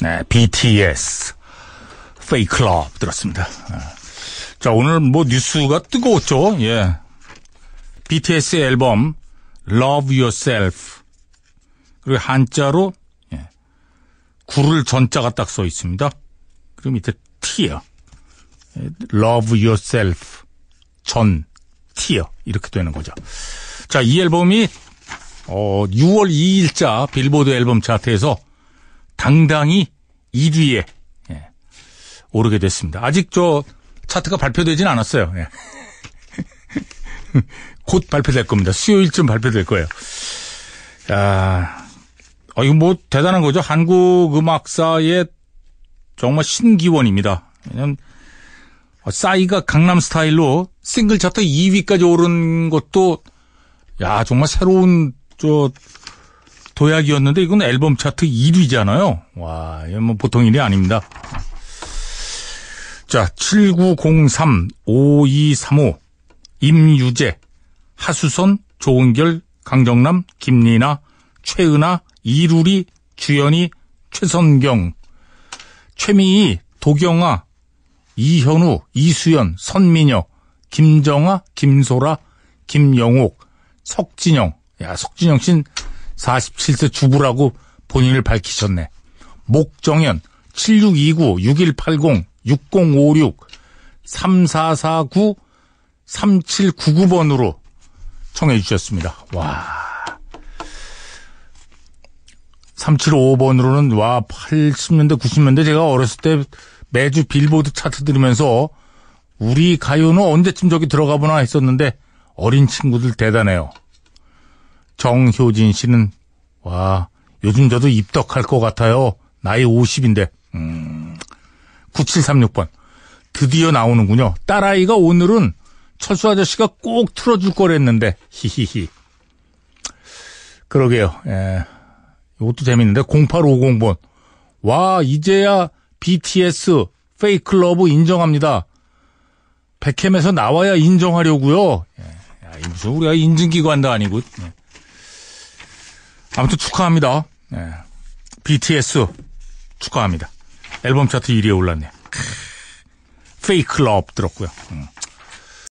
네, BTS 페이클럽 들었습니다. 네. 자, 오늘 뭐 뉴스가 뜨거웠죠. 예. BTS의 앨범 Love Yourself 그리고 한자로 예. 구를 전자가 딱 써 있습니다. 그리고 밑에 T요. 예, Love Yourself 전 T요 이렇게 되는 거죠. 자, 이 앨범이 어, 6월 2일자 빌보드 앨범 차트에서 당당히 1위에 예, 오르게 됐습니다. 아직 저 차트가 발표되진 않았어요. 예. 곧 발표될 겁니다. 수요일쯤 발표될 거예요. 야, 어, 이거 뭐 대단한 거죠. 한국 음악사의 정말 신기원입니다. 왜냐면 어, 싸이가 강남 스타일로 싱글 차트 2위까지 오른 것도 야 정말 새로운 저 도약이었는데 이건 앨범 차트 1위잖아요. 와, 이건 뭐 보통 일이 아닙니다. 자, 7903-5235 임유재, 하수선, 조은결, 강정남, 김리나, 최은아, 이루리, 주연이, 최선경, 최미희, 도경아, 이현우, 이수연, 선민혁 김정아, 김소라, 김영옥, 석진영. 야, 석진영 씨는 47세 주부라고 본인을 밝히셨네. 목정현 7629 6180 6056 3449 3799번으로 청해 주셨습니다. 와. 3755번으로는 와 80년대 90년대 제가 어렸을 때 매주 빌보드 차트 들으면서 우리 가요는 언제쯤 저기 들어가 보나 했었는데 어린 친구들 대단해요. 정효진 씨는 와 요즘 저도 입덕할 것 같아요. 나이 50인데 음, 9736번 드디어 나오는군요. 딸아이가 오늘은 철수 아저씨가 꼭 틀어줄 거랬는데 히히히 그러게요. 예. 이것도 재밌는데 0850번 와 이제야 BTS 페이클러브 인정합니다. 백캠에서 나와야 인정하려고요. 예. 야, 무슨 우리가 인증기관도 아니고. 예. 아무튼 축하합니다. 네. BTS 축하합니다. 앨범 차트 1위에 올랐네요. 페이크 러브 들었고요. 음.